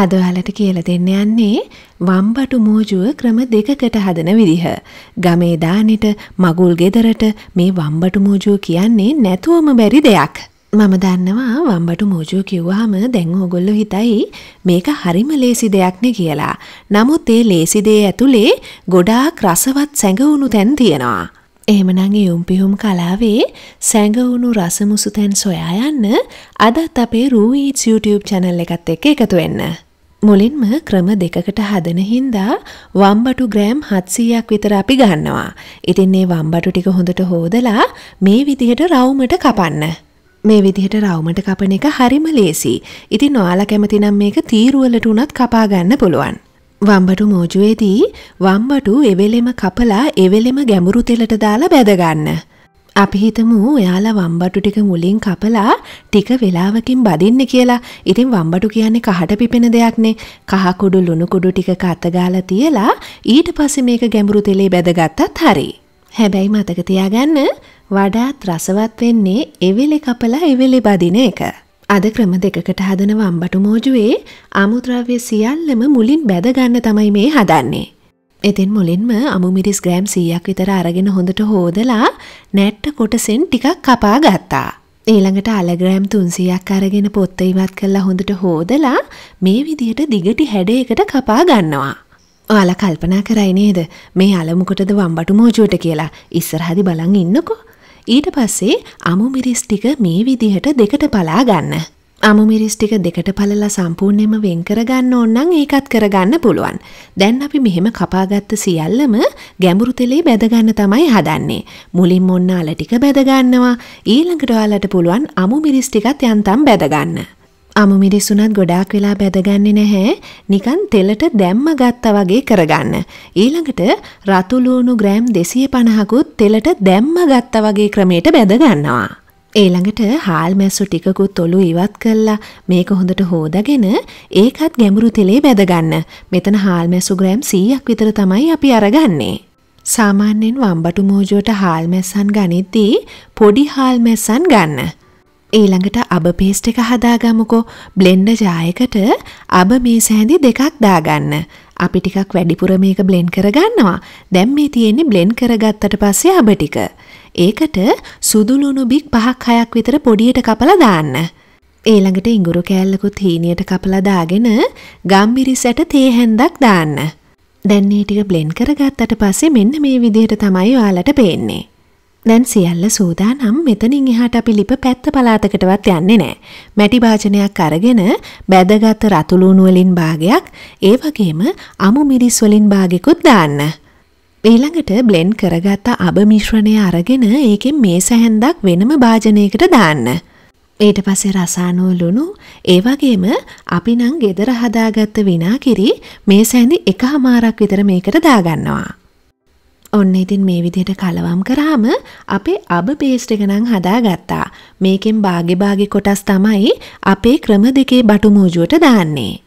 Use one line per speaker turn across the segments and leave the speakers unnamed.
අද ඔයාලට කියලා දෙන්න යන්නේ වම්බටු මෝජුව ක්‍රම දෙකකට හදන විදිහ. ගමේ දානෙට මගුල් ගෙදරට මේ වම්බටු මෝජුව කියන්නේ නැතුවම බැරි දෙයක්. මම දන්නවා වම්බටු මෝජුව කිව්වහම දැන් ඕගොල්ලෝ හිතයි මේක හරිම ලේසි දෙයක් නේ කියලා. නමුත් ඒ ලේසි දේ ඇතුලේ ගොඩාක් රසවත් සැඟවුණු තැන් තියෙනවා. එහෙමනං එයුම් පිහුම් කලාවේ සැඟවුණු රසමුසුතැන් සොයා යන්න අදත් අපේ රූීච් YouTube චැනල් එකත් එක්ක එකතු වෙන්න. මුලින්ම ක්‍රම දෙකකට හදන හින්දා වම්බටු ග්‍රෑම් හත්සීයක් විතර අපි ගන්නවා. ඉතින් ඒ වම්බටු ටික හොඳට හෝදලා මේ විදිහට රවුමට කපන්න. මේ විදිහට රවුමට කපන එක හරිම ලේසි. ඉතින් ඔයාලා කැමති නම් මේක තීරුවලට උනත් කපා ගන්න පුළුවන්. වම්බටු මෝජුවේදී වම්බටු එවෙලෙම කපලා එවෙලෙම ගැඹුරු තෙලට දාලා බැදගන්න. අපි හිතමු ඔයාලා වම්බටු ටික මුලින් කපලා ටික වෙලාවකින් බදින්න කියලා ඉතින් වම්බටු කියන්නේ කහට පිපෙන දෙයක්නේ කහකුඩු ලුණුකුඩු ටික කතගාලා තියලා ඊට පස්සේ මේක ගැඹුරු තෙලේ බැදගත්තත් හරි. හැබැයි මතක තියාගන්න වඩාත් රසවත් වෙන්නේ එවෙලෙ කපලා එවෙලෙ බදින එක. අද ක්‍රම දෙකකට හදන වම්බටු මෝජුවේ ආමුද්‍රව්‍ය සියල්ලම මුලින් බැදගන්න තමයි මේ හදන්නේ. එතින් මුලින්ම අමුමිරිස් ග්‍රෑම් සීයක් විතර අරගෙන හොඳට හෝදලා නැට්ට කොටසෙන් ටිකක් කපා ගත්තා. ඊළඟට අලග්‍රෑම් තුන්සියක් අරගෙන පොත්ත ඉවත් කල්ලා හොඳට හෝදලා මේ විදියට දිගටි හැඩයකට කපා ගන්නවා. ඔයාලා කල්පනා කරයි නේද මේ අලමුකටද වම්බටු මෝජුවට කියලා ඉස්සරහදි බලන් ඉන්නකෝ ඊට පස්සේ අමු මිරිස් ටික මේ විදිහට දෙකට පලා ගන්න. අමු මිරිස් ටික දෙකට පළලා සම්පූර්ණයෙන්ම වෙන් කරගන්න ඕන නම් ඒකත් කරගන්න පුළුවන්. දැන් අපි මෙහෙම කපාගත්ත සියල්ලම ගැඹුරු තෙලේ බැදගන්න තමයි හදන්නේ. මුලින්ම ඔන්න අල ටික බැදගන්නවා. ඊළඟට ඔයාලට පුළුවන් අමු මිරිස් ටිකත් යන්තම් බැදගන්න. අමු මිරිසුනත් ගොඩාක් වෙලා බැදගන්නේ නැහැ නිකන් තෙලට දැම්ම ගත්තා වගේ කරගන්න. ඊළඟට රතුලූණු ග්‍රෑම් දෙසිය පණහකුත් තෙලට දැම්ම ගත්තා වගේ ක්‍රමයට බැදගන්නවා. ඒළඟට හාල් මැස්සු ටිකකුත් ඔොලු ඉවත් කල්ලා මේක හොඳට හෝදගෙන ඒකත් ගැඹුරු තෙලේ බැදගන්න මෙතන හාල් මැසු ග්‍රෑම් සීයක් විතර තමයි අපි අරගන්නේ. සාමාන්‍යෙන් වම්බටු මෝජුවට හාල් මැස්සන් ගනිද්දී පොඩි හාල් මැස්සන් ගන්න. ඊළඟට අබ පේස්ට් එක හදාගමුකෝ බ්ලෙන්ඩ ජායකට අබ මේ සෑඳි දෙකක් දාගන්න. අපි ටිකක් වැඩිපුර මේක බ්ලෙන්් කරගන්නවා. දැම් මේ තියෙන්නේ බ්ලෙන්් කරගත්තට පස්සේ අබ ටික. ඒකට සුදුලුණු බික් පහක් හයක් විතර පොඩියට කපලා දාන්න. ඊළඟට ඉඟුරු කෑල්ලකුත් හීනියට කපලා දාගෙන ගම්බිරිසැට තේහැන්දක් දාන්න. දැන්නේ ටික බ්ලෙන්් කරගත්තට පස්සේ මෙන්න මේ විදිහට තමයි ඔයාලට පේන්නේ. දැන් සියල්ල සූදානම් මෙතනින් එහාට අපි ලිප පැත්ත පලාතකටවත් යන්නේ නෑ. මැටි භාජනයක් අරගෙන බැදගත් රතුලූණු වලින් භාගයක්, ඒ වගේම අමු මිරිස් වලින් භාගෙකුත් දාන්න. ඊළඟට බ්ලෙන්ඩ් කරගත්ත අබ මිශ්‍රණය අරගෙන ඒකෙන් මේස හැන්දක් වෙනම භාජනයකට දාන්න. ඊට පස්සේ රසානුව ලුණු, ඒ වගේම අපි නම් ගෙදර හදාගත්ත විනාකිරි මේස හැඳි එකහමාරක් විතර මේකට දාගන්නවා. ඔන්න ඉතින් මේ විදිහට කලවම් කරාම අපේ අබ පේස්ට් එක නම් හදාගත්තා. මේකෙන් බාගේ බාගේ කොටස් තමයි අපේ ක්‍රම දෙකේ බටු මූජුවට දාන්නේ.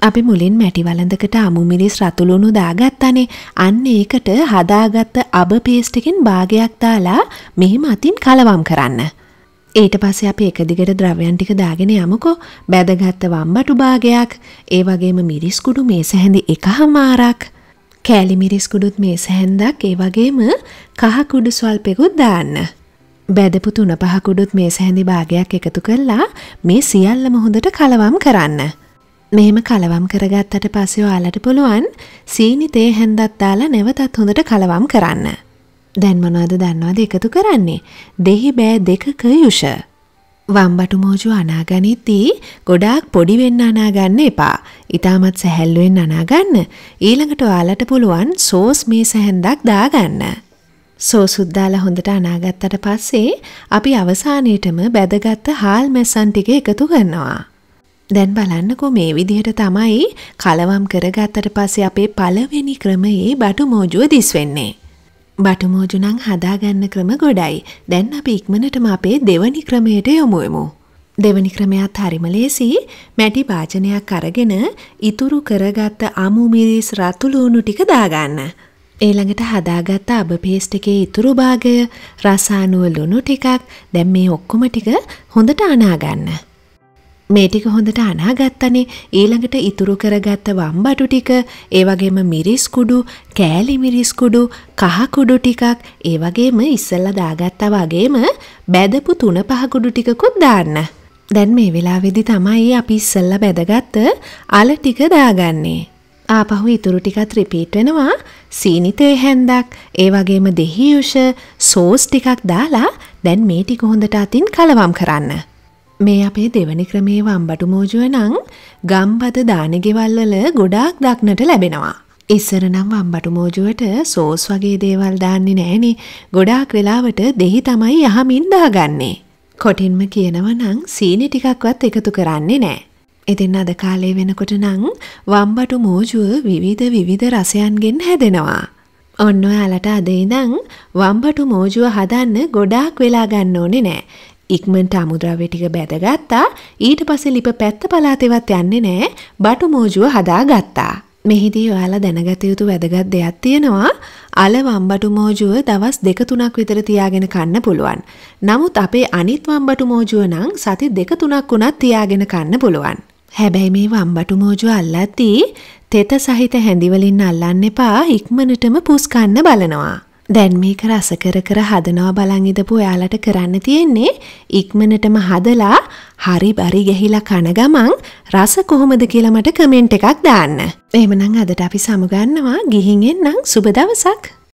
අපි මුලින් මැටිවලඳකට අමුමිරිස් රතුළුණු දාගත්තනේ අන්න ඒකට හදාගත්ත අබ පේස්ට් එකෙන් භාගයක් දාලා මෙහෙම අතින් කලවම් කරන්න. ඊට පස්සේ අපි එක දිගට ද්‍රව්‍යන් ටික දාගෙන යමුකෝ. බැදගත්ත වම්බටු භාගයක්, ඒ වගේම මිරිස් කුඩු මේස හැඳි එකහමාරක්, කෑලිමිරිස්කුඩුත් මේ සැහන්දක් ඒ වගේම කහකුඩු ස්වල්පෙකුත් දාන්න. බැදපු තුන පහකුඩුත් මේ සැහැඳි භාගයක් එකතු කරලා මේ සියල්ලම හොඳට කලවම් කරන්න. මෙහෙම කලවම් කරගත්තට පස්සේ ඔයාලට පුළුවන් සීනි තේ හැන්දක් දාලා නැවතත් හොඳට කලවම් කරන්න. දැන් මොනවද දන්නවද එකතු කරන්නේ? දෙහි බෑ දෙකක යුෂ. වම්බටු මෝජු අනාගනිද්දී ගොඩාක් පොඩි වෙන්න අනාගන්න එපා. ඉතාමත් සැහැල්ලුවෙන් අනාගන්න. ඊළඟට ඔයාලට පුළුවන් සෝස් මේ සැහැන්දක් දාගන්න. සෝසුද්දාලා හොඳට අනාගත්තට පස්සේ අපි අවසානයේටම බැදගත්ත හාල් මැස්සන් ටික එකතු කරනවා. දැන් බලන්නකෝ මේ විදිහට තමයි කලවම් කරගත්තට පස්සේ අපේ පළවෙනි ක්‍රමයේ බටු මෝජුව දිස් වෙන්නේ. බටමෝජුනං හදාගන්න ක්‍රම ගොඩයි දැන් අපි ඉක්මනටම අපේ දෙවනි ක්‍රමයට යොමුයමු. දෙවනි ක්‍රමයත් හරිම ලේසි මැටි භාජනයක් අරගෙන ඉතුරු කරගත්ත අමුමිරිස් රතුලූුණු ටික දාගන්න. ඒළඟට හදාගත්ත අබ පේස්ට එකේ ඉතුරු භාගය රසානුව ලුණු ටිකක් දැම් මේ ඔක්කොම ටික හොඳට අනාගන්න. මේ ටික හොඳට අනාගත්තනේ ඊළඟට ඉතුරු කරගත්ත වම්බටු ටික ඒ වගේම මිරිස් කුඩු කෑලි මිරිස් කුඩු කහ කුඩු ටිකක් ඒ වගේම ඉස්සෙල්ලා දාගත්තා වගේම බැදපු තුන පහ කුඩු ටිකකුත් දාන්න. දැන් මේ වෙලාවේදී තමයි අපි ඉස්සෙල්ලා බැදගත්ත අල ටික දාගන්නේ. ආපහු ඉතුරු ටිකත් රිපීට් වෙනවා සීනිතේ හැන්දක් ඒ වගේම දෙහියුෂ සෝස් ටිකක් දාලා දැන් මේ ටික හොඳට අතින් කලවම් කරන්න. මේ අපේ දෙවනි ක්‍රමේ වම්බටු මෝජුව නං ගම්බද දානගෙවල්වල ගොඩාක් දක්නට ලැබෙනවා. ඉස්සරනම් වම්බටු මෝජුවට සෝස් වගේ දේවල් දාන්නේ නෑනි ගොඩාක් වෙලාවට දෙහි තමයි යහමින් දාගන්නේ. කොටින්ම කියනවනං සීනි ටිකක්වත් එකතු කරන්නේ නෑ. ඉතින් අද කාලේ වෙනකොට නං වම්බටු මෝජුව විවිධ විවිධ රසයන්ගෙන් හැදෙනවා. ඔන්න ඔයාලට අදේ නං වම්බටු මෝජුව හදන්න ගොඩාක් වෙලා ගන්න ඕනෙ නෑ. ඉක්මට අමුද්‍රව්‍ය ටික බැදගත්තා ඊට පස්සේ ලිප පැත්ත පලාතෙවත් යන්නේ නෑ බටු මෝජුව හදා ගත්තා. මෙහිදී ඔයාලා දැනගත යුතු වැදගත් දෙයක් තියෙනවා අල වම්බටු මෝජුව දවස් දෙක තුනක් විතර තියාගෙන කන්න පුළුවන්. නමුත් අපේ අනිත් වම්බටු මෝජුව නම් සති දෙක තුනක් වුණත් තියාගෙන කන්න පුළුවන්. හැබැයි මේ වම්බටු මෝජුව අල්ලද්දී තෙත සහිත හැඳිවලින් අල්ලන්න එපා ඉක්මනටම පුස්කන්න බලනවා. දැන් මේක රස කර කර හදනවා බලන් ඉඳපු ඔයාලට කරන්න තියෙන්නේ ඉක්මනටම හදලා හරි බරි ගැහිලා කන ගමන් රස කොහොමද කියලා මට කමෙන්ට් එකක් දාන්න. එහෙමනම් අදට අපි සමුගන්නවා ගිහින් එන්නම් සුබ දවසක්.